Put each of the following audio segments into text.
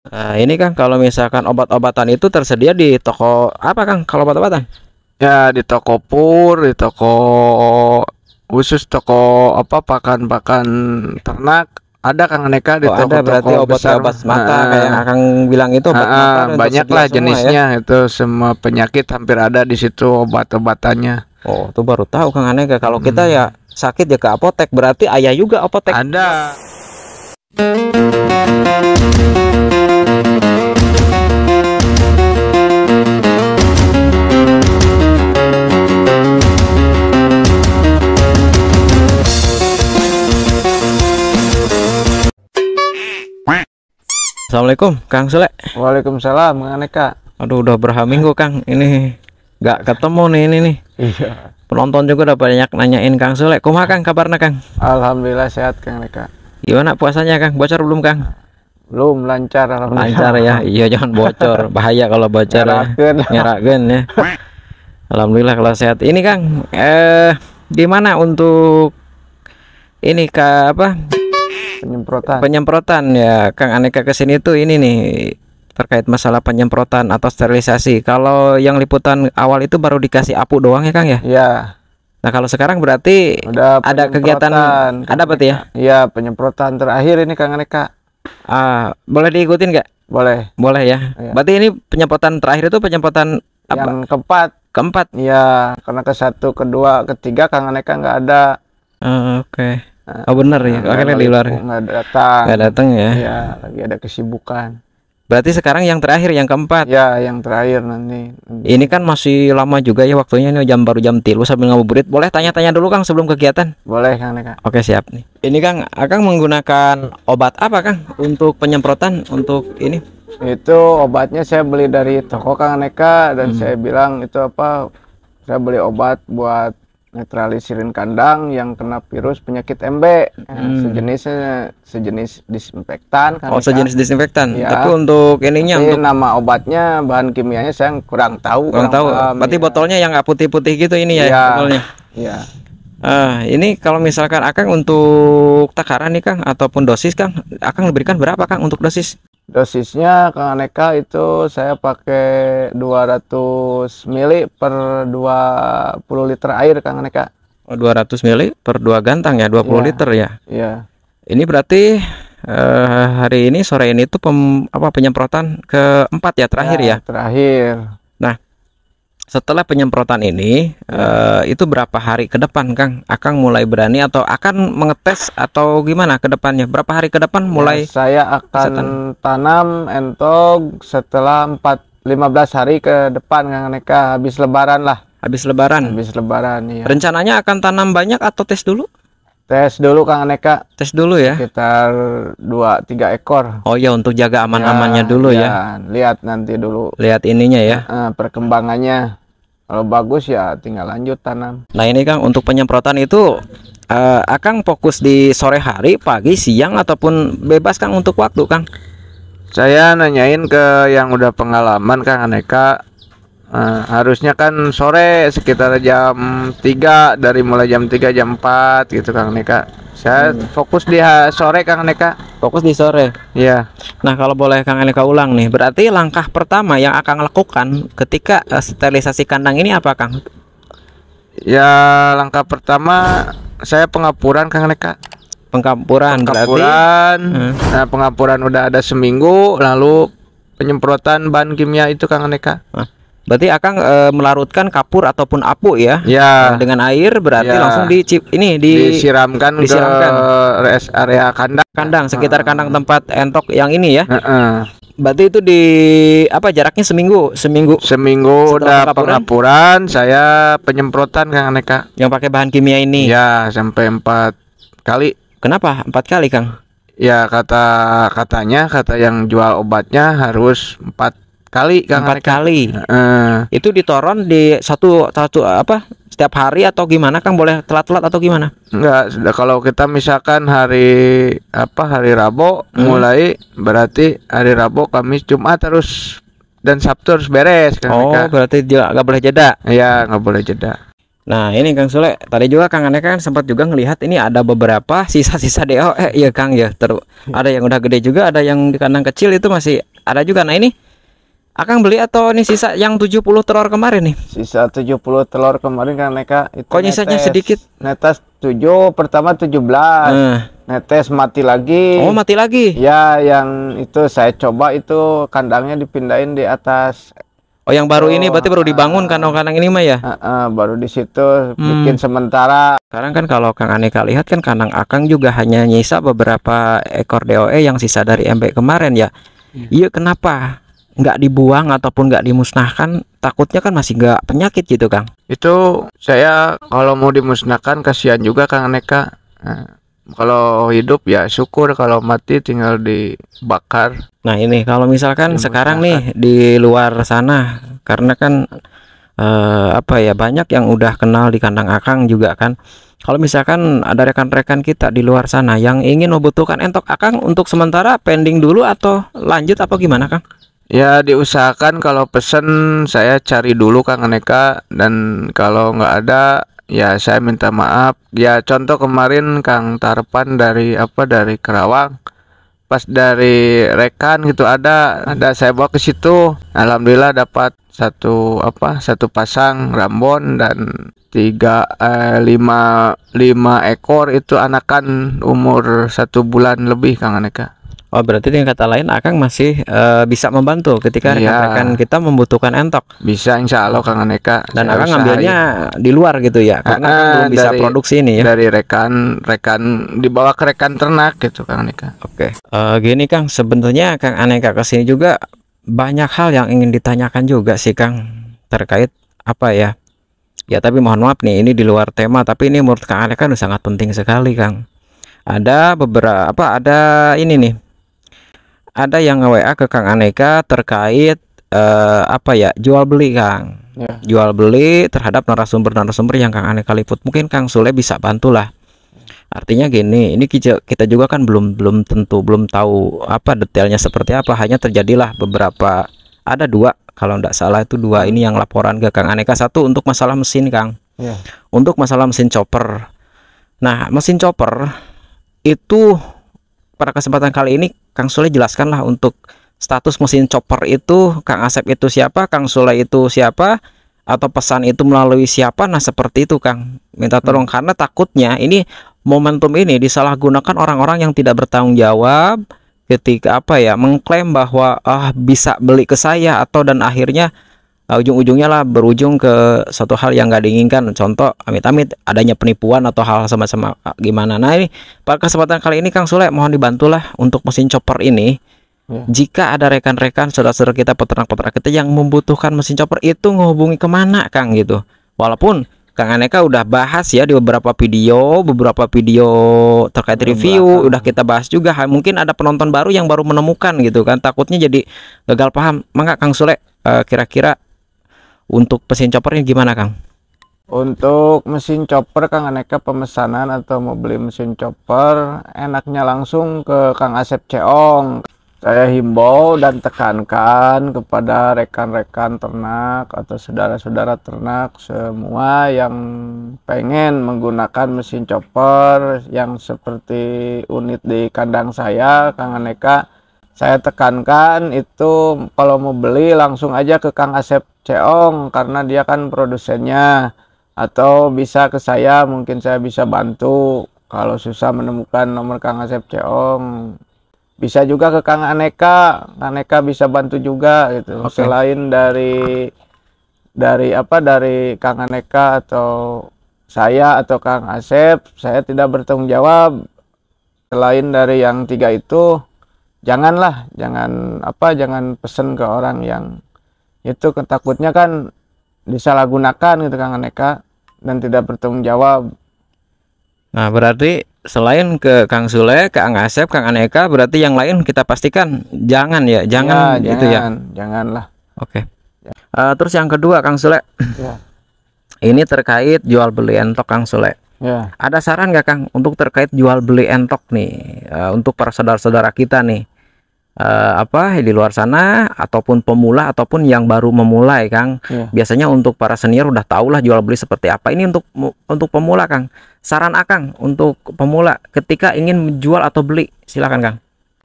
Nah, ini kan kalau misalkan obat-obatan itu tersedia di toko apa Kang kalau obat-obatan? Ya, di toko pur, di toko khusus toko apa pakan-pakan ternak ada Kang aneka di oh, toko, -toko berarti obat-obat mata yang kayak Kang bilang itu obat uh, mata banyak lah ya? jenisnya ya. itu semua penyakit hampir ada di situ obat-obatannya. Oh, tuh baru tahu Kang Aneka kalau hmm. kita ya sakit ya ke apotek berarti ayah juga apotek. Ada. Assalamualaikum Kang Selek Waalaikumsalam Aneka. Aduh udah berapa minggu Kang ini nggak ketemu nih ini nih. Iya. Penonton juga udah banyak nanyain Kang Selek Kumaha Kang kabarnya Kang? Alhamdulillah sehat Kang Aneka. Gimana puasanya Kang? Bocor belum Kang? Belum lancar Lancar ya. Iya jangan bocor. Bahaya kalau bocor. Ngerakeun. Ya. ya. Alhamdulillah kalau sehat. Ini Kang eh gimana untuk ini ke apa? penyemprotan penyemprotan ya Kang Aneka kesini tuh ini nih terkait masalah penyemprotan atau sterilisasi kalau yang liputan awal itu baru dikasih apu doang ya Kang ya Iya Nah kalau sekarang berarti Udah ada kegiatan Kang ada berarti ya Ya, penyemprotan terakhir ini Kang Aneka ah boleh diikutin nggak boleh boleh ya ya berarti ini penyemprotan terakhir itu penyemprotan apa? yang keempat keempat ya karena ke satu kedua ketiga Kang Aneka nggak ada uh, oke okay. Oh benar ya, nah, akhirnya di luar. Ya? Gak datang. Nggak datang ya. Ya, lagi ada kesibukan. Berarti sekarang yang terakhir, yang keempat. Ya, yang terakhir nanti. Ini kan masih lama juga ya waktunya ini jam baru jam tilu sambil ngabuburit. Boleh tanya-tanya dulu Kang sebelum kegiatan? Boleh Kang neka. Oke siap nih. Ini Kang, Akang menggunakan obat apa Kang untuk penyemprotan untuk ini? Itu obatnya saya beli dari toko Kang Neka dan hmm. saya bilang itu apa? Saya beli obat buat netralisirin kandang yang kena virus penyakit MB nah, hmm. sejenisnya sejenis disinfektan kan oh sejenis disinfektan ya. tapi untuk ininya tapi untuk... nama obatnya bahan kimianya saya kurang tahu kurang, tahu paham, berarti ya. botolnya yang nggak putih-putih gitu ini ya, ya. botolnya ya Uh, ini kalau misalkan Akang untuk takaran nih Kang ataupun dosis Kang, Akang diberikan berapa Kang untuk dosis? Dosisnya Kang Aneka itu saya pakai 200 mili per 20 liter air Kang Aneka. Oh, 200 mili per 2 gantang ya, 20 ya, liter ya. Iya. Ini berarti eh, hari ini sore ini itu pem, apa penyemprotan keempat ya terakhir ya. ya? Terakhir setelah penyemprotan ini uh, itu berapa hari ke depan Kang Akang mulai berani atau akan mengetes atau gimana ke depannya berapa hari ke depan ya, mulai ya, saya akan setan. tanam entog setelah 4 15 hari ke depan Kang Neka habis lebaran lah habis lebaran habis lebaran ya rencananya akan tanam banyak atau tes dulu Tes dulu Kang Neka. Tes dulu ya. Sekitar 2 3 ekor. Oh ya untuk jaga aman-amannya ya, dulu ya, ya. Lihat nanti dulu. Lihat ininya ya. Eh, perkembangannya kalau bagus ya tinggal lanjut tanam nah ini Kang untuk penyemprotan itu uh, Akang fokus di sore hari pagi siang ataupun bebas Kang untuk waktu Kang saya nanyain ke yang udah pengalaman Kang Aneka Nah, harusnya kan sore sekitar jam 3 dari mulai jam 3 jam 4 gitu Kang Neka. Saya hmm. fokus di sore Kang Neka. Fokus di sore. Iya. Nah, kalau boleh Kang Neka ulang nih, berarti langkah pertama yang akan lakukan ketika eh, sterilisasi kandang ini apa Kang? Ya, langkah pertama saya pengapuran Kang Neka. pengapuran pengapuran berarti. Hmm. Nah, pengapuran udah ada seminggu lalu penyemprotan bahan kimia itu Kang Neka. Nah Berarti akan e, melarutkan kapur ataupun apu ya. Ya. E, dengan air berarti ya. langsung dicip ini di, disiramkan, disiramkan ke area kandang. Kandang sekitar ah. kandang tempat entok yang ini ya. Uh -uh. Berarti itu di apa jaraknya seminggu? Seminggu. Seminggu udah pengapuran saya penyemprotan Kang Aneka. Yang pakai bahan kimia ini. Ya, sampai empat kali. Kenapa empat kali, Kang? Ya, kata katanya kata yang jual obatnya harus empat kali kan empat kali uh, itu ditoron di satu satu apa setiap hari atau gimana Kang boleh telat-telat atau gimana enggak kalau kita misalkan hari apa hari Rabu hmm. mulai berarti hari Rabu Kamis Jumat terus dan Sabtu harus beres kan Oh kan? berarti nggak boleh jeda Iya nggak boleh jeda Nah ini Kang Sule, tadi juga Kang aneka kan sempat juga ngelihat ini ada beberapa sisa-sisa DO, eh iya Kang ya, ter ada yang udah gede juga, ada yang di kandang kecil itu masih ada juga. Nah ini Akang beli atau ini sisa yang 70 telur kemarin nih? Sisa 70 telur kemarin kan mereka itu Kok nyisanya netes, sedikit? Netes 7, pertama 17 hmm. Nah. Netes mati lagi Oh mati lagi? Ya yang itu saya coba itu kandangnya dipindahin di atas Oh yang baru oh, ini berarti baru ah. dibangun uh, kan, oh, kandang-kandang ini mah ya? Uh, uh, baru di situ hmm. bikin sementara. Sekarang kan kalau Kang Aneka lihat kan kandang Akang juga hanya nyisa beberapa ekor DOE yang sisa dari MB kemarin ya. Iya, iya kenapa? nggak dibuang ataupun nggak dimusnahkan takutnya kan masih nggak penyakit gitu Kang itu saya kalau mau dimusnahkan kasihan juga Kang Neka nah, kalau hidup ya syukur kalau mati tinggal dibakar nah ini kalau misalkan sekarang nih di luar sana karena kan eh, apa ya banyak yang udah kenal di kandang akang juga kan kalau misalkan ada rekan-rekan kita di luar sana yang ingin membutuhkan entok akang untuk sementara pending dulu atau lanjut apa gimana Kang ya diusahakan kalau pesen saya cari dulu Kang Aneka dan kalau nggak ada ya saya minta maaf ya contoh kemarin Kang Tarpan dari apa dari Kerawang pas dari rekan gitu ada ada saya bawa ke situ alhamdulillah dapat satu apa satu pasang rambon dan tiga eh, lima lima ekor itu anakan umur satu bulan lebih kang Aneka. Oh berarti dengan kata lain Akang masih uh, bisa membantu ketika iya. rekan-rekan kita membutuhkan entok. Bisa Insya Allah Kang Aneka. Dan Saya Akang ngambilnya di luar gitu ya, karena A -a, eh, belum bisa dari, produksi ini ya. Dari rekan-rekan dibawa ke rekan ternak gitu Kang Aneka. Oke. Okay. Uh, eh, gini Kang, sebenarnya Kang Aneka kesini juga banyak hal yang ingin ditanyakan juga sih Kang terkait apa ya ya tapi mohon maaf nih ini di luar tema tapi ini menurut Kang Ale kan sangat penting sekali Kang ada beberapa apa ada ini nih ada yang WA ke Kang Aneka terkait eh, apa ya jual beli Kang ya. jual beli terhadap narasumber narasumber yang Kang Aneka liput mungkin Kang Sule bisa bantulah Artinya gini, ini kita juga kan belum belum tentu belum tahu apa detailnya seperti apa. Hanya terjadilah beberapa ada dua kalau tidak salah itu dua ini yang laporan ke Kang Aneka satu untuk masalah mesin Kang. Yeah. Untuk masalah mesin chopper. Nah mesin chopper itu pada kesempatan kali ini Kang Sule jelaskanlah untuk status mesin chopper itu Kang Asep itu siapa, Kang Sule itu siapa atau pesan itu melalui siapa nah seperti itu Kang minta tolong hmm. karena takutnya ini momentum ini disalahgunakan orang-orang yang tidak bertanggung jawab ketika apa ya mengklaim bahwa ah bisa beli ke saya atau dan akhirnya uh, ujung-ujungnya lah berujung ke satu hal yang nggak diinginkan contoh amit-amit adanya penipuan atau hal sama-sama ah, gimana nah ini pada kesempatan kali ini Kang Sule mohon dibantulah untuk mesin chopper ini ya. jika ada rekan-rekan saudara-saudara kita peternak-peternak kita yang membutuhkan mesin chopper itu menghubungi kemana Kang gitu walaupun Kang Aneka udah bahas ya di beberapa video, beberapa video terkait review udah kita bahas juga. Mungkin ada penonton baru yang baru menemukan gitu kan. Takutnya jadi gagal paham. Mangga Kang Sule eh, kira-kira uh, untuk mesin choppernya gimana Kang? Untuk mesin chopper Kang Aneka pemesanan atau mau beli mesin chopper enaknya langsung ke Kang Asep Ceong. Saya himbau dan tekankan kepada rekan-rekan ternak atau saudara-saudara ternak semua yang pengen menggunakan mesin chopper yang seperti unit di kandang saya, Kang Aneka. Saya tekankan itu kalau mau beli langsung aja ke Kang Asep Ceong karena dia kan produsennya atau bisa ke saya mungkin saya bisa bantu kalau susah menemukan nomor Kang Asep Ceong bisa juga ke Kang Aneka Kang Aneka bisa bantu juga gitu okay. selain dari dari apa dari Kang Aneka atau saya atau Kang Asep saya tidak bertanggung jawab selain dari yang tiga itu janganlah jangan apa jangan pesen ke orang yang itu ketakutnya kan disalahgunakan gitu Kang Aneka dan tidak bertanggung jawab Nah, berarti selain ke Kang Sule, ke Kang Asep, Kang Aneka, berarti yang lain kita pastikan jangan ya, jangan ya, gitu ya? jangan, ya. Janganlah. Oke. Okay. Ya. Uh, eh, terus yang kedua Kang Sule. Ya. Ini terkait jual beli entok Kang Sule. Ya. Ada saran nggak Kang untuk terkait jual beli entok nih uh, untuk para saudara-saudara kita nih. Uh, apa di luar sana ataupun pemula ataupun yang baru memulai Kang. Ya. Biasanya untuk para senior udah lah jual beli seperti apa. Ini untuk untuk pemula Kang saran Akang untuk pemula ketika ingin menjual atau beli? Silakan Kang.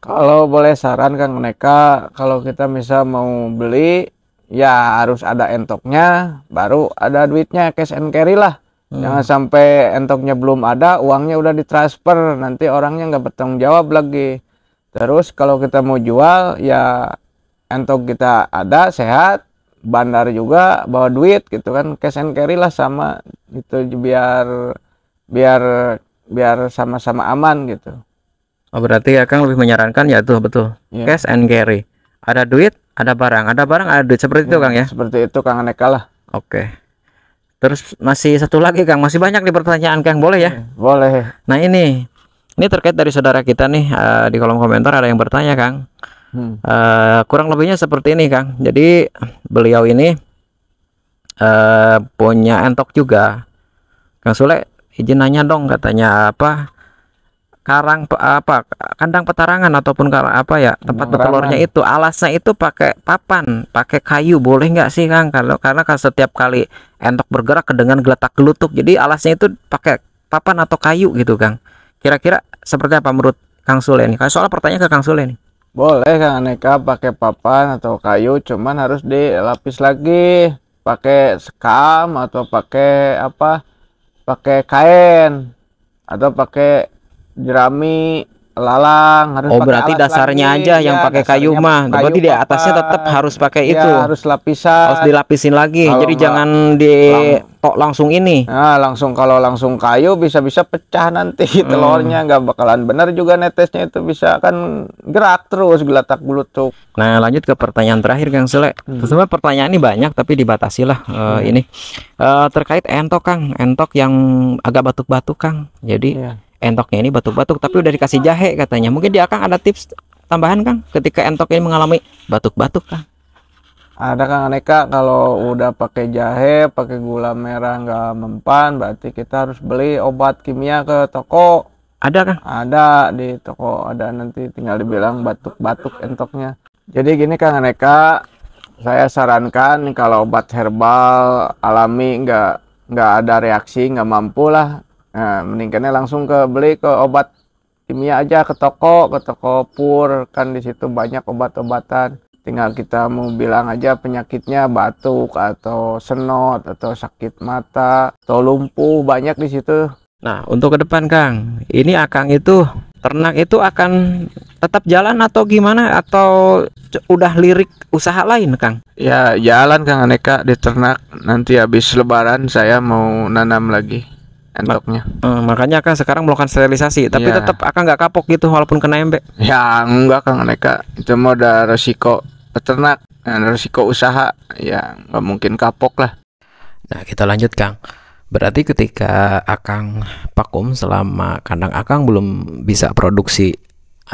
Kalau boleh saran Kang Neka, kalau kita misal mau beli ya harus ada entoknya, baru ada duitnya cash and carry lah. Hmm. Jangan sampai entoknya belum ada, uangnya udah ditransfer, nanti orangnya nggak bertanggung jawab lagi. Terus kalau kita mau jual ya entok kita ada sehat, bandar juga bawa duit gitu kan, cash and carry lah sama itu biar biar biar sama-sama aman gitu oh berarti ya Kang lebih menyarankan ya tuh betul yeah. cash and carry ada duit ada barang ada barang ada duit seperti yeah, itu iya, Kang ya seperti itu Kang Aneka lah oke okay. terus masih satu lagi Kang masih banyak di pertanyaan Kang boleh ya iya, boleh nah ini ini terkait dari saudara kita nih uh, di kolom komentar ada yang bertanya Kang. Hmm. Uh, kurang lebihnya seperti ini Kang. Jadi beliau ini uh, punya entok juga. Kang Sule izin nanya dong katanya apa karang apa kandang petarangan ataupun karang apa ya tempat bertelurnya itu alasnya itu pakai papan pakai kayu boleh nggak sih kang kalau karena kan setiap kali entok bergerak dengan geletak gelutuk jadi alasnya itu pakai papan atau kayu gitu kang kira-kira seperti apa menurut kang Sule Kalau soal pertanyaan ke kang Sule ini boleh kang Aneka pakai papan atau kayu cuman harus dilapis lagi pakai sekam atau pakai apa pakai kain atau pakai jerami lalang harus Oh berarti dasarnya lagi, aja ya, yang iya, pakai kayu mah berarti di atasnya tetap harus pakai ya, itu harus lapisan harus dilapisin lagi Kalau jadi jangan di tok langsung ini nah langsung kalau langsung kayu bisa-bisa pecah nanti hmm. telurnya nggak bakalan benar juga netesnya itu bisa kan gerak terus gelatak bulutuk nah lanjut ke pertanyaan terakhir Kang Sule hmm. sebenarnya pertanyaan ini banyak tapi dibatasi lah eh, hmm. uh, ini uh, terkait entok Kang entok yang agak batuk-batuk Kang jadi yeah. entoknya ini batuk-batuk tapi udah dikasih jahe katanya mungkin dia akan ada tips tambahan Kang ketika entok ini mengalami batuk-batuk Kang ada Kang Aneka kalau udah pakai jahe, pakai gula merah nggak mempan, berarti kita harus beli obat kimia ke toko. Ada kan? Ada di toko ada nanti tinggal dibilang batuk-batuk entoknya. Jadi gini Kang Aneka, saya sarankan kalau obat herbal alami nggak nggak ada reaksi nggak mampu lah, nah, mendingannya langsung ke beli ke obat kimia aja ke toko ke toko pur kan di situ banyak obat-obatan tinggal kita mau bilang aja penyakitnya batuk atau senot atau sakit mata atau lumpuh banyak di situ nah untuk ke depan Kang ini akang itu ternak itu akan tetap jalan atau gimana atau udah lirik usaha lain Kang ya jalan Kang Aneka di ternak nanti habis lebaran saya mau nanam lagi entoknya. Eh, makanya kan sekarang melakukan sterilisasi, tapi ya. tetap akan nggak kapok gitu walaupun kena embek. Ya enggak Kang Aneka, itu mau udah resiko peternak dan resiko usaha ya nggak mungkin kapok lah. Nah kita lanjut Kang. Berarti ketika Akang pakum selama kandang Akang belum bisa produksi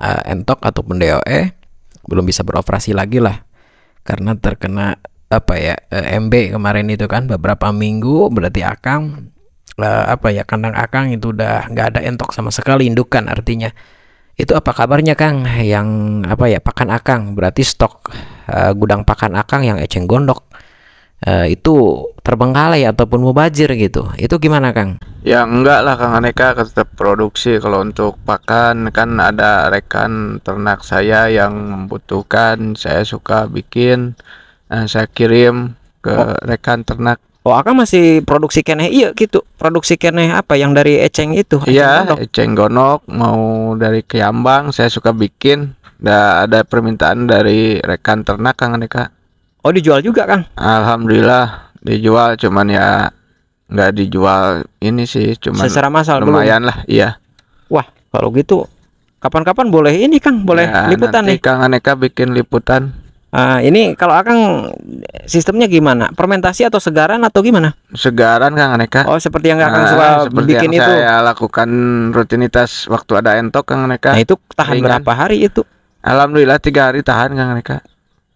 uh, entok ataupun DOE, belum bisa beroperasi lagi lah karena terkena apa ya eh, MB kemarin itu kan beberapa minggu berarti akang uh, apa ya kandang akang itu udah nggak ada entok sama sekali indukan artinya itu apa kabarnya Kang? Yang apa ya pakan akang berarti stok uh, gudang pakan akang yang eceng gondok uh, itu terbengkalai ataupun mubajir gitu. Itu gimana Kang? Ya enggak lah Kang Aneka tetap produksi kalau untuk pakan kan ada rekan ternak saya yang membutuhkan saya suka bikin uh, saya kirim ke oh. rekan ternak Oh, akan masih produksi keneh iya gitu. Produksi keneh apa yang dari eceng itu? Iya, eceng, eceng gonok mau dari Keyambang saya suka bikin. Da, ada permintaan dari rekan ternak Kang Aneka. Oh, dijual juga, Kang? Alhamdulillah dijual cuman ya nggak dijual ini sih cuman secara masal lumayan lah iya. Wah, kalau gitu kapan-kapan boleh ini Kang, boleh ya, liputan nanti nih. Kang Aneka bikin liputan Nah, ini kalau Akang sistemnya gimana? Fermentasi atau segaran atau gimana? Segaran Kang Aneka. Oh, seperti yang Akang nah, suka seperti bikin yang itu. Saya lakukan rutinitas waktu ada entok Kang Aneka. Nah, itu tahan Ringan. berapa hari itu? Alhamdulillah tiga hari tahan Kang Aneka.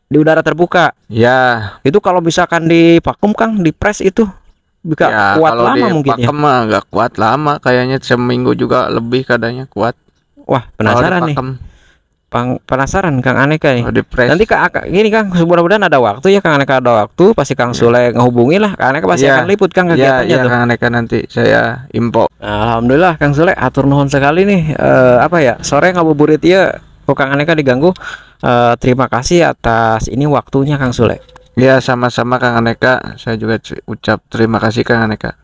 Di udara terbuka. Ya. Itu kalau misalkan di vakum Kang, di press itu bisa ya, kuat kalau lama mungkin ya. mah nggak kuat lama kayaknya seminggu juga lebih kadanya kuat. Wah, penasaran nih. Pang, penasaran Kang Aneka nih. Oh, Nanti Kang gini Kang, mudah-mudahan ada waktu ya Kang Aneka ada waktu, pasti Kang iya. Sule ngehubungi lah. Kang Aneka pasti yeah. akan liput Kang iya, kegiatannya yeah, yeah, tuh. Kang Aneka nanti saya info. alhamdulillah Kang Sule atur nuhun sekali nih. Uh, apa ya? Sore ngabuburit ya kok Kang Aneka diganggu. Uh, terima kasih atas ini waktunya Kang Sule. Ya sama-sama Kang Aneka, saya juga ucap terima kasih Kang Aneka.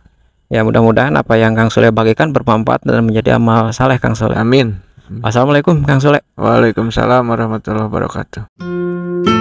Ya mudah-mudahan apa yang Kang Sule bagikan bermanfaat dan menjadi amal saleh Kang Sule. Amin. Assalamualaikum Kang Sule. Waalaikumsalam warahmatullahi wabarakatuh.